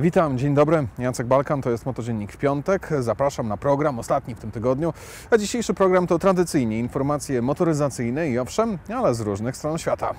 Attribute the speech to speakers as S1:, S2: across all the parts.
S1: Witam, dzień dobry. Jacek Balkan, to jest Motodziennik w piątek. Zapraszam na program, ostatni w tym tygodniu. A dzisiejszy program to tradycyjnie informacje motoryzacyjne i owszem, ale z różnych stron świata.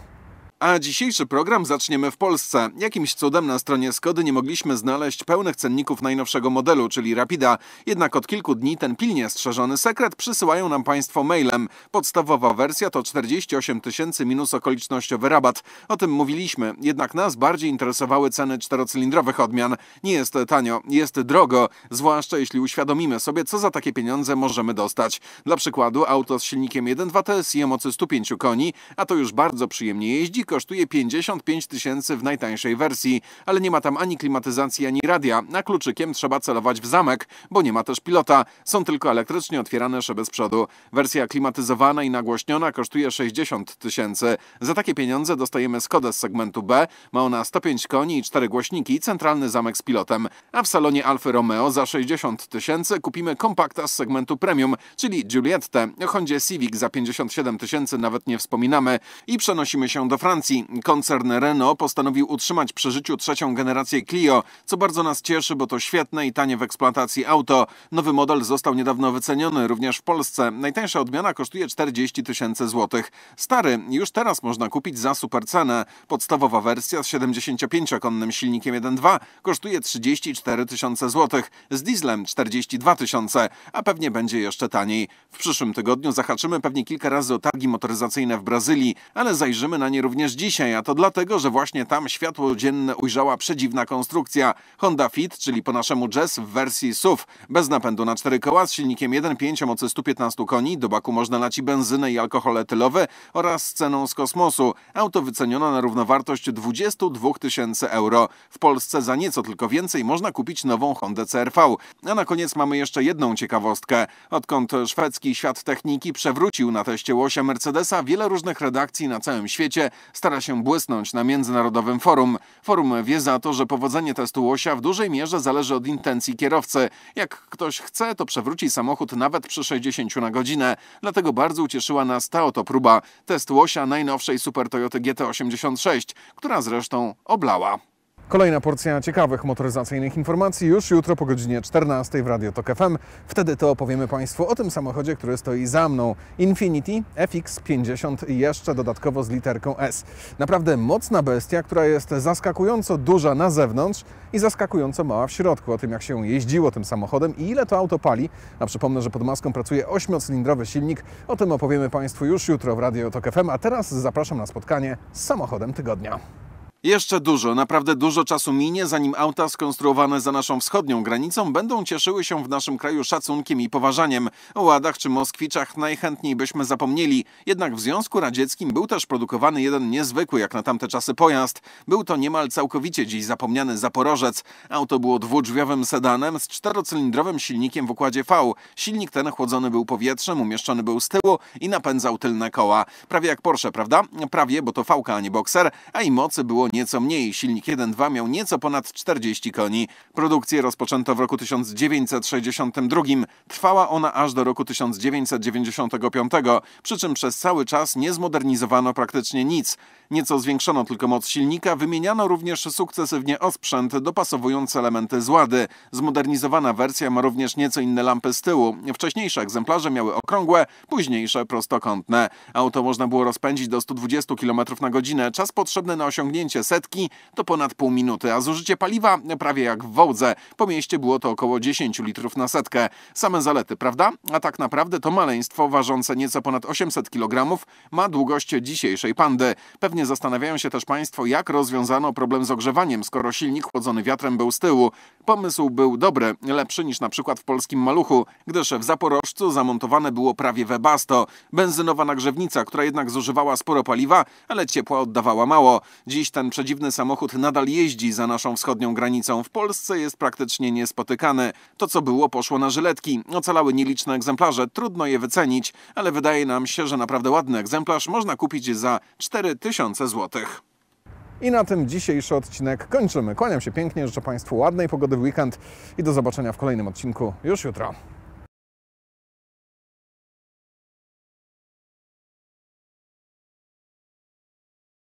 S1: A dzisiejszy program zaczniemy w Polsce. Jakimś cudem na stronie Skody nie mogliśmy znaleźć pełnych cenników najnowszego modelu, czyli Rapida. Jednak od kilku dni ten pilnie strzeżony sekret przysyłają nam Państwo mailem. Podstawowa wersja to 48 tysięcy minus okolicznościowy rabat. O tym mówiliśmy, jednak nas bardziej interesowały ceny czterocylindrowych odmian. Nie jest tanio, jest drogo, zwłaszcza jeśli uświadomimy sobie, co za takie pieniądze możemy dostać. Dla przykładu auto z silnikiem 1.2 TSI o mocy 105 koni, a to już bardzo przyjemnie jeździ, kosztuje 55 tysięcy w najtańszej wersji, ale nie ma tam ani klimatyzacji, ani radia, Na kluczykiem trzeba celować w zamek, bo nie ma też pilota. Są tylko elektrycznie otwierane szyby z przodu. Wersja klimatyzowana i nagłośniona kosztuje 60 tysięcy. Za takie pieniądze dostajemy Skodę z segmentu B. Ma ona 105 koni i 4 głośniki i centralny zamek z pilotem. A w salonie Alfa Romeo za 60 tysięcy kupimy kompakta z segmentu premium, czyli Juliette. O Hondzie Civic za 57 tysięcy nawet nie wspominamy i przenosimy się do Francji Francji. Koncern Renault postanowił utrzymać przy życiu trzecią generację Clio, co bardzo nas cieszy, bo to świetne i tanie w eksploatacji auto. Nowy model został niedawno wyceniony również w Polsce. Najtańsza odmiana kosztuje 40 tysięcy złotych. Stary już teraz można kupić za cenę. Podstawowa wersja z 75-konnym silnikiem 1.2 kosztuje 34 tysiące złotych, z dieslem 42 tysiące, a pewnie będzie jeszcze taniej. W przyszłym tygodniu zahaczymy pewnie kilka razy o targi motoryzacyjne w Brazylii, ale zajrzymy na nie również również dzisiaj, a to dlatego, że właśnie tam światło dzienne ujrzała przedziwna konstrukcja. Honda Fit, czyli po naszemu Jazz w wersji SUV, bez napędu na cztery koła z silnikiem 1.5 o mocy 115 koni, do baku można lać i benzynę i alkohol etylowy oraz z ceną z kosmosu. Auto wyceniono na równowartość 22 tysięcy euro. W Polsce za nieco tylko więcej można kupić nową Hondę CRV. A na koniec mamy jeszcze jedną ciekawostkę. Odkąd szwedzki świat techniki przewrócił na teście łosia Mercedesa, wiele różnych redakcji na całym świecie Stara się błysnąć na międzynarodowym forum. Forum wie za to, że powodzenie testu łosia w dużej mierze zależy od intencji kierowcy. Jak ktoś chce, to przewróci samochód nawet przy 60 na godzinę. Dlatego bardzo ucieszyła nas ta oto próba. Test łosia najnowszej Super Toyota GT86, która zresztą oblała. Kolejna porcja ciekawych motoryzacyjnych informacji już jutro po godzinie 14 w Radio Tok FM. Wtedy to opowiemy Państwu o tym samochodzie, który stoi za mną. Infinity FX50 jeszcze dodatkowo z literką S. Naprawdę mocna bestia, która jest zaskakująco duża na zewnątrz i zaskakująco mała w środku. O tym jak się jeździło tym samochodem i ile to auto pali. A przypomnę, że pod maską pracuje 8-cylindrowy silnik. O tym opowiemy Państwu już jutro w Radio Tok FM, a teraz zapraszam na spotkanie z samochodem tygodnia. Jeszcze dużo, naprawdę dużo czasu minie, zanim auta skonstruowane za naszą wschodnią granicą będą cieszyły się w naszym kraju szacunkiem i poważaniem. O Ładach czy Moskwiczach najchętniej byśmy zapomnieli, jednak w Związku Radzieckim był też produkowany jeden niezwykły jak na tamte czasy pojazd. Był to niemal całkowicie dziś zapomniany Zaporożec. Auto było dwudrzwiowym sedanem z czterocylindrowym silnikiem w układzie V. Silnik ten chłodzony był powietrzem, umieszczony był z tyłu i napędzał tylne koła. Prawie jak Porsche, prawda? Prawie, bo to V, a nie Boxer, a i mocy było nieco mniej. Silnik 1.2 miał nieco ponad 40 koni. Produkcję rozpoczęto w roku 1962. Trwała ona aż do roku 1995, przy czym przez cały czas nie zmodernizowano praktycznie nic. Nieco zwiększono tylko moc silnika, wymieniano również sukcesywnie osprzęt, dopasowując elementy złady. Zmodernizowana wersja ma również nieco inne lampy z tyłu. Wcześniejsze egzemplarze miały okrągłe, późniejsze prostokątne. Auto można było rozpędzić do 120 km na godzinę, czas potrzebny na osiągnięcie setki to ponad pół minuty, a zużycie paliwa prawie jak w wodze. Po mieście było to około 10 litrów na setkę. Same zalety, prawda? A tak naprawdę to maleństwo ważące nieco ponad 800 kg ma długość dzisiejszej pandy. Pewnie zastanawiają się też Państwo, jak rozwiązano problem z ogrzewaniem, skoro silnik chłodzony wiatrem był z tyłu. Pomysł był dobry, lepszy niż na przykład w polskim maluchu, gdyż w Zaporożcu zamontowane było prawie webasto. Benzynowa nagrzewnica, która jednak zużywała sporo paliwa, ale ciepła oddawała mało. Dziś ten przedziwny samochód nadal jeździ za naszą wschodnią granicą. W Polsce jest praktycznie niespotykany. To, co było, poszło na żyletki. Ocalały nieliczne egzemplarze, trudno je wycenić, ale wydaje nam się, że naprawdę ładny egzemplarz można kupić za 4000 zł. I na tym dzisiejszy odcinek kończymy. Kłaniam się pięknie, życzę Państwu ładnej pogody w weekend i do zobaczenia w kolejnym odcinku już jutro.